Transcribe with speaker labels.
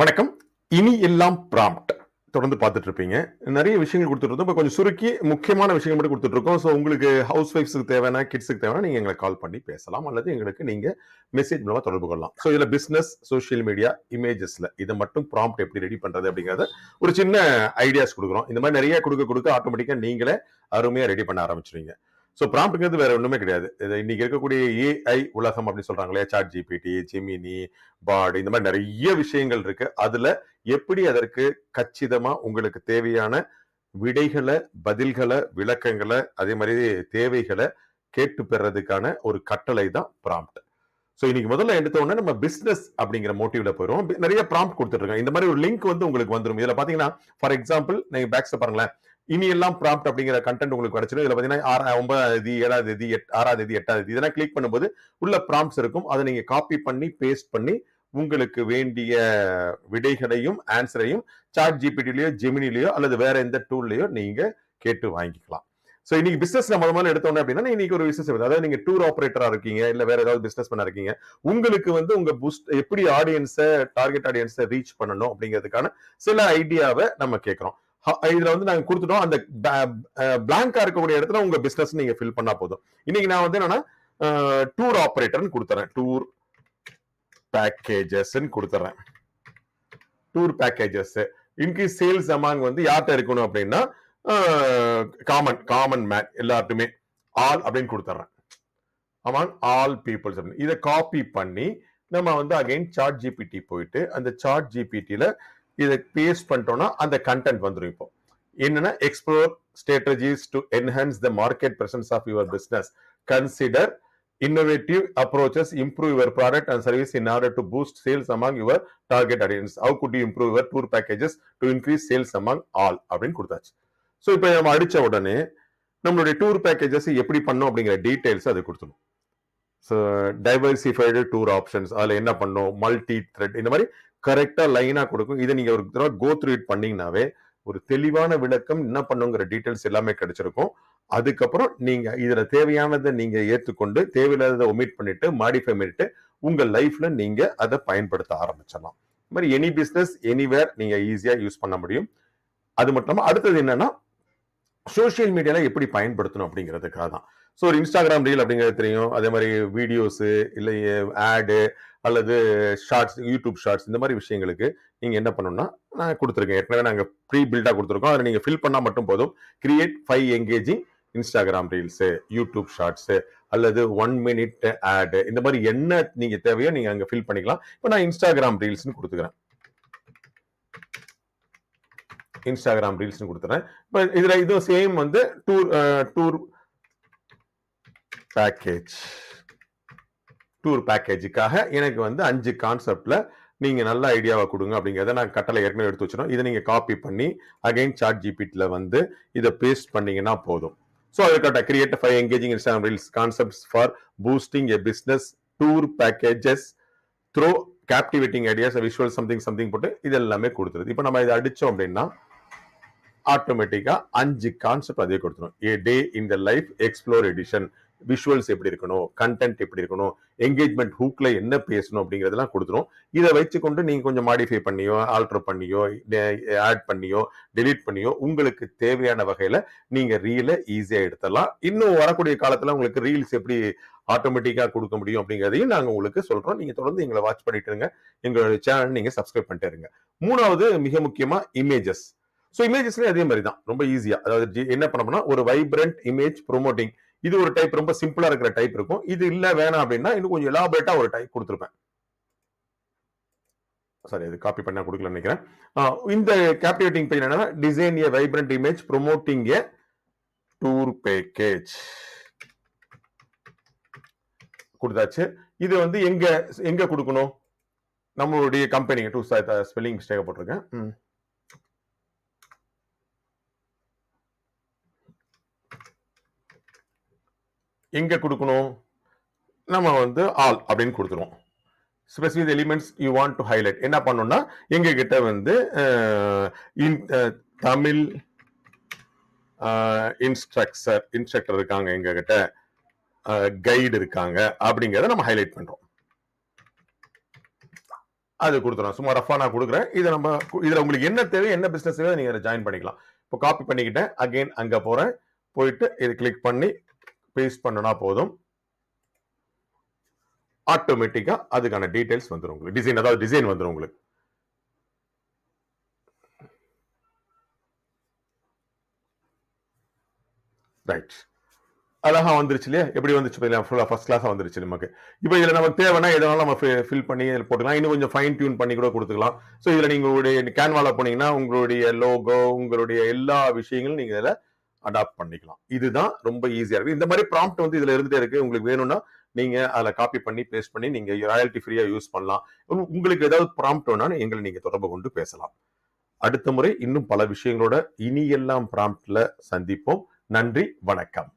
Speaker 1: வணக்கம் இனி எல்லாம் ப்ராம்ப்ட் தொடர்ந்து பார்த்துட்டு இருப்பீங்க நிறைய விஷயங்கள் கொடுத்துட்டு இப்போ கொஞ்சம் சுருக்கி முக்கியமான விஷயங்கள் மட்டும் கொடுத்துட்டு இருக்கோம் ஸோ உங்களுக்கு ஹவுஸ் ஒய்ஃப்ஸுக்கு தேவைன்னா கிட்ஸுக்கு தேவைன்னா நீங்கள் எங்களை கால் பண்ணி பேசலாம் அல்லது எங்களுக்கு நீங்கள் மெசேஜ் மூலமாக தொடர்பு கொள்ளலாம் ஸோ இதில் பிஸ்னஸ் சோஷியல் மீடியா இமேஜஸில் இதை மட்டும் ப்ராம்ப்ட் எப்படி ரெடி பண்ணுறது அப்படிங்கிறத ஒரு சின்ன ஐடியாஸ் கொடுக்குறோம் இந்த மாதிரி நிறைய கொடுக்க கொடுக்க ஆட்டோமேட்டிக்காக நீங்களே அருமையாக ரெடி பண்ண ஆரம்பிச்சிருவீங்க ஸோ ப்ராம்ப்ட்ங்கிறது வேற ஒன்றுமே கிடையாது இது இன்னைக்கு இருக்கக்கூடிய ஏஐ உலகம் அப்படின்னு சொல்றாங்க இல்லையா சாட் ஜிபிடி ஜிமினி பாட் இந்த மாதிரி நிறைய விஷயங்கள் இருக்கு அதுல எப்படி அதற்கு கச்சிதமா உங்களுக்கு தேவையான விடைகளை பதில்களை விளக்கங்களை அதே மாதிரி தேவைகளை கேட்டு பெறதுக்கான ஒரு கட்டளை தான் ப்ராம்ப்ட் ஸோ இன்னைக்கு முதல்ல எடுத்த உடனே நம்ம பிஸ்னஸ் அப்படிங்கிற மோட்டிவ்ல போயிடும் நிறைய ப்ராம்ப்ட் கொடுத்துட்டு இந்த மாதிரி ஒரு லிங்க் வந்து உங்களுக்கு வந்துடும் இதில் பார்த்தீங்கன்னா ஃபார் எக்ஸாம்பிள் நீங்கள் பேக்ஸில் பாருங்களேன் இனி எல்லாம் ப்ராப்ட் அப்படிங்கிற கண்டென்ட் உங்களுக்கு கிடைச்சிடும் இதில் பார்த்தீங்கன்னா ஆறா ஒன்பதாம் தேதி ஏழாம் தேதி எட் ஆறாம் தேதி எட்டாம் தேதி இதெல்லாம் கிளிக் பண்ணும்போது உள்ள ப்ராம்ப்ட்ஸ் இருக்கும் அதை நீங்கள் காப்பி பண்ணி பேஸ்ட் பண்ணி உங்களுக்கு வேண்டிய விடைகளையும் ஆன்சரையும் சாட் ஜிபிடிலேயோ ஜெமினிலேயோ அல்லது வேற எந்த டூல்லையோ நீங்கள் கேட்டு வாங்கிக்கலாம் ஸோ இன்னைக்கு பிசினஸ் நம்ம முதல்ல எடுத்தோம் அப்படின்னா இன்னைக்கு ஒரு பிசினஸ் அதாவது நீங்க டூர் ஆப்ரேட்டரா இருக்கீங்க இல்ல வேற ஏதாவது பிசினஸ் பண்ண இருக்கீங்க உங்களுக்கு வந்து உங்க புஸ்ட் எப்படி ஆடியன்ஸை டார்கெட் ஆடியன்ஸை ரீச் பண்ணணும் அப்படிங்கிறதுக்கான சில ஐடியாவை நம்ம கேட்கிறோம் இதுல வந்து நாங்க கொடுத்துட்டோம் அந்த பிளாங்கா இருக்கக்கூடிய இடத்துல உங்க பிசினஸ் நீங்க ஃபில் பண்ணா போதும் இன்னைக்கு நான் வந்து என்னன்னா டூர் ஆபரேட்டர்னு கொடுத்துறேன் டூர் பேக்கேஜஸ் கொடுத்துறேன் tour packages increase sales among வந்து யார்கிட்ட இருக்கணும் அப்படின்னா காமன் காமன் மேன் எல்லாருக்குமே ஆல் அப்படின்னு கொடுத்துறேன் அமாங் ஆல் பீப்புள்ஸ் அப்படின்னு இதை காப்பி பண்ணி நம்ம வந்து அகைன் சாட் ஜிபிடி போயிட்டு அந்த சாட் ஜிபிடியில இதை பேஸ்ட் பண்ணிட்டோம்னா அந்த கண்டென்ட் வந்துடும் இப்போ என்னன்னா explore strategies to enhance the market presence of your business consider innovative approaches improve your product and service in order to boost sales among your target audience. How good you improve your tour packages to increase sales among all அப்படின்னு கொடுத்தாச்சு so இப்போ நம்ம அடித்த உடனே நம்மளுடைய tour packages எப்படி பண்ணோம் அப்படிங்கிற டீட்டெயில்ஸ் அது கொடுத்துணும் ஸோ டைவர்சிஃபைடு டூர் ஆப்ஷன்ஸ் அதில் என்ன பண்ணோம் மல்டி த்ரெட் இந்த மாதிரி கரெக்டாக லைனாக கொடுக்கும் இதை நீங்கள் ஒரு தடவை கோ த்ரூ இட் பண்ணிங்கனாவே ஒரு தெளிவான விளக்கம் என்ன பண்ணுங்கிற டீட்டெயில்ஸ் எல்லாமே கிடைச்சிருக்கும் அதுக்கப்புறம் நீங்கள் இதில் தேவையானதை நீங்கள் ஏற்றுக்கொண்டு தேவையில்லாததை ஒமிட் பண்ணிட்டு மாடிஃபை பண்ணிட்டு உங்கள் லைஃப்பில் நீங்கள் அதை பயன்படுத்த ஆரம்பிச்சிடலாம் இது மாதிரி எனி பிஸ்னஸ் எனிவேர் நீங்கள் ஈஸியாக யூஸ் பண்ண முடியும் அது மட்டும் இல்லாமல் அடுத்தது என்னென்னா சோஷியல் மீடியாவில் எப்படி பயன்படுத்தணும் அப்படிங்கிறதுக்காக தான் ஸோ ஒரு இன்ஸ்டாகிராம் ரீல் அப்படிங்கிறது தெரியும் அதே மாதிரி வீடியோஸு இல்லை ஆடு அல்லது ஷார்ட்ஸ் யூடியூப் ஷார்ட்ஸ் இந்த மாதிரி விஷயங்களுக்கு நீங்கள் என்ன பண்ணணும்னா நான் கொடுத்துருக்கேன் ஏற்கனவே நாங்கள் ப்ரீ பில்டாக கொடுத்துருக்கோம் அதை நீங்கள் ஃபில் பண்ணால் மட்டும் போதும் create five engaging Instagram reels YouTube shorts அல்லது ஒன் மினிட் ஆடு இந்த மாதிரி என்ன நீங்கள் தேவையோ நீங்கள் அங்கே ஃபில் பண்ணிக்கலாம் இப்போ நான் இன்ஸ்டாகிராம் ரீல்ஸ்னு கொடுத்துக்கிறேன் இன்ஸ்டாகிராம் ரீல்ஸ்னு கொடுத்துறேன் இப்போ இதில் இதுவும் சேம் வந்து டூர் டூர் பேக்கேஜ் டூர் பேக்கேஜுக்காக எனக்கு வந்து அஞ்சு கான்செப்டில் நீங்கள் நல்ல ஐடியாவை கொடுங்க அப்படிங்கிறத நான் கட்டளை ஏற்கனவே எடுத்து வச்சிடும் இதை நீங்கள் காப்பி பண்ணி அகைன் சாட் ஜிபிட்டியில் வந்து இதை பேஸ்ட் பண்ணிங்கன்னா போதும் ஸோ அதுக்கிட்ட create five engaging Instagram reels concepts for boosting a business tour packages through captivating ideas visual something something போட்டு இது எல்லாமே கொடுத்துருது இப்போ நம்ம இதை அடித்தோம் அப்படின்னா ஆட்டோமேட்டிக்காக அஞ்சு கான்செப்ட் அதே கொடுத்துரும் a day in the life explore edition visuals எப்படி இருக்கணும் கண்டென்ட் எப்படி இருக்கணும் என்கேஜ்மெண்ட் ஹூக்ல என்ன பேசணும் அப்படிங்கிறதெல்லாம் கொடுத்துரும் இதை வச்சுக்கொண்டு நீங்கள் கொஞ்சம் மாடிஃபை பண்ணியோ ஆல்டர் பண்ணியோ ஆட் பண்ணியோ டெலிட் பண்ணியோ உங்களுக்கு தேவையான வகையில் நீங்கள் ரீலை ஈஸியாக எடுத்துடலாம் இன்னும் வரக்கூடிய காலத்தில் உங்களுக்கு ரீல்ஸ் எப்படி ஆட்டோமேட்டிக்காக கொடுக்க முடியும் அப்படிங்கிறதையும் நாங்கள் உங்களுக்கு சொல்கிறோம் நீங்கள் தொடர்ந்து எங்களை வாட்ச் பண்ணிட்டு இருங்க எங்களோட சேனல் நீங்கள் சப்ஸ்கிரைப் பண்ணிட்டு இருங்க மூணாவது மிக முக்கியமாக இமேஜஸ் ஸோ இமேஜஸ்லேயும் அதே மாதிரி தான் ரொம்ப ஈஸியாக அதாவது என்ன பண்ணோம்னா ஒரு வைப்ரண்ட் இமேஜ் ப்ரொமோட்டிங் இது ஒரு டைப் ரொம்ப சிம்பிளா இருக்கிற டைப் இருக்கும் இது இல்லை வேணாம் அப்படின்னா இன்னும் கொஞ்சம் எலாபரேட்டா ஒரு டைப் கொடுத்துருப்பேன் சாரி இது காப்பி பண்ணா கொடுக்கல நினைக்கிறேன் இந்த கேப்டிவேட்டிங் பேஜ் என்னன்னா design a vibrant image promoting a tour package கொடுத்தாச்சு இது வந்து எங்க எங்க கொடுக்கணும் நம்மளுடைய கம்பெனி டூ ஸ்பெல்லிங் மிஸ்டேக் போட்டிருக்கேன் எங்கே கொடுக்கணும் நம்ம வந்து ஆல் அப்படின்னு கொடுத்துருவோம் specific elements you want to highlight என்ன பண்ணோம்னா எங்ககிட்ட வந்து இன் தமிழ் இன்ஸ்ட்ரக்சர் இன்ஸ்ட்ரக்டர் இருக்காங்க கிட்ட கைடு இருக்காங்க அப்படிங்கிறத நம்ம ஹைலைட் பண்ணுறோம் அது கொடுத்துரும் சும்மா ரஃபாக நான் கொடுக்குறேன் இதை நம்ம இதில் உங்களுக்கு என்ன தேவை என்ன பிஸ்னஸ் தேவை நீங்கள் ஜாயின் பண்ணிக்கலாம் இப்போ காப்பி பண்ணிக்கிட்டேன் அகெயின் அங்கே போகிறேன் போயிட்டு இது கிளிக் பண்ணி பேஸ்ட் பண்ணனா போதும் ஆட்டோமேட்டிக்கா அதுக்கான டீடைல்ஸ் வந்துடும் உங்களுக்கு டிசைன் அதாவது டிசைன் வந்துடும் உங்களுக்கு ரைட் அழகா வந்துருச்சு இல்லையா எப்படி வந்துச்சு பார்த்தீங்களா ஃபுல்லாக ஃபஸ்ட் கிளாஸாக வந்துருச்சு நமக்கு இப்போ இதில் நமக்கு தேவைன்னா எதனால நம்ம ஃபில் பண்ணி போட்டுக்கலாம் இன்னும் கொஞ்சம் ஃபைன் டியூன் பண்ணி கூட கொடுத்துக்கலாம் ஸோ இதில் நீங்கள் உங்களுடைய கேன்வாவில் போனீங்கன்னா உங்களுடைய லோகோ உங்களுடைய எல்லா விஷயங்களும் நீங்கள் இதில் அடாப்ட் பண்ணிக்கலாம் இதுதான் ரொம்ப ஈஸியா இருக்கு இந்த மாதிரி ப்ராம்ப்ட் வந்து இதுல இருந்துட்டே இருக்கு உங்களுக்கு வேணும்னா நீங்க அதில் காப்பி பண்ணி பேஸ்ட் பண்ணி நீங்க ராயல்டி ஃப்ரீயா யூஸ் பண்ணலாம் உங்களுக்கு ஏதாவது ப்ராம்ப்ட் வேணாலும் எங்களை நீங்க தொடர்பு கொண்டு பேசலாம் அடுத்த முறை இன்னும் பல விஷயங்களோட இனி எல்லாம் ப்ராம்ப்ட்ல சந்திப்போம் நன்றி வணக்கம்